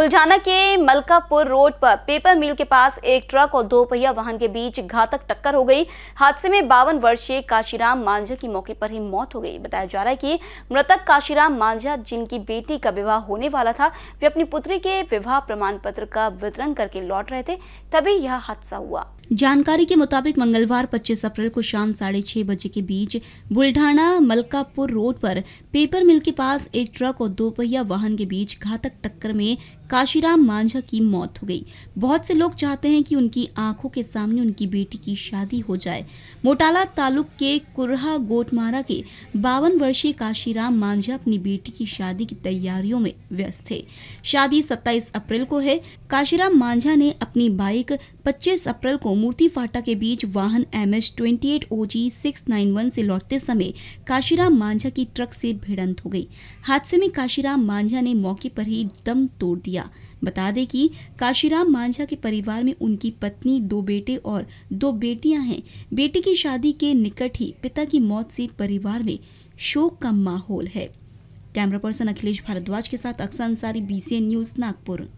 बुलझाना के मलकापुर रोड पर paper mill के पास एक ट्रक और दो पहिया वाहन के बीच घातक टक्कर हो गई हादसे में बावन वर्षीय काशीराम मांझा की मौके पर ही मौत हो गई बताया जा रहा है कि मृतक काशीराम मांझा जिनकी बेटी का विवाह होने वाला था वे अपनी पुत्री के विवाह प्रमाण पत्र का वितरण करके लौट रहे थे तभी यह हादसा हुआ जानकारी के मुताबिक मंगलवार 25 अप्रैल को शाम साढ़े छह बजे के बीच बुल्ढाना मलकापुर रोड पर पेपर मिल के पास एक ट्रक और दोपहिया वाहन के बीच घातक टक्कर में काशीराम मांझा की मौत हो गई बहुत से लोग चाहते हैं कि उनकी आंखों के सामने उनकी बेटी की शादी हो जाए मोटाला तालुक के कुरहा गोटमारा के बावन वर्षीय काशीराम मांझा अपनी बेटी की शादी की तैयारियों में व्यस्त थे शादी 27 अप्रैल को है काशीराम मांझा ने अपनी बाइक 25 अप्रैल को मूर्ति फाटा के बीच वाहन M H twenty eight O G six nine one से लौटते समय काशीराम मांझा की ट्रक से भिड़ंत हो गई हादसे में काशीराम मांझा ने मौके पर ही दम तोड़ दिया किया बता दें कि काशीराम मांझा के परिवार में उनकी पत्नी दो बेटे और दो बेटियां हैं बेटी की शादी के निकट ही पिता की मौत से परिवार में शोक का माहौल है कैमरा पर्सन अखिलेश भारद्वाज के साथ अक्सर अंसारी बीसीएन न्यूज नागपुर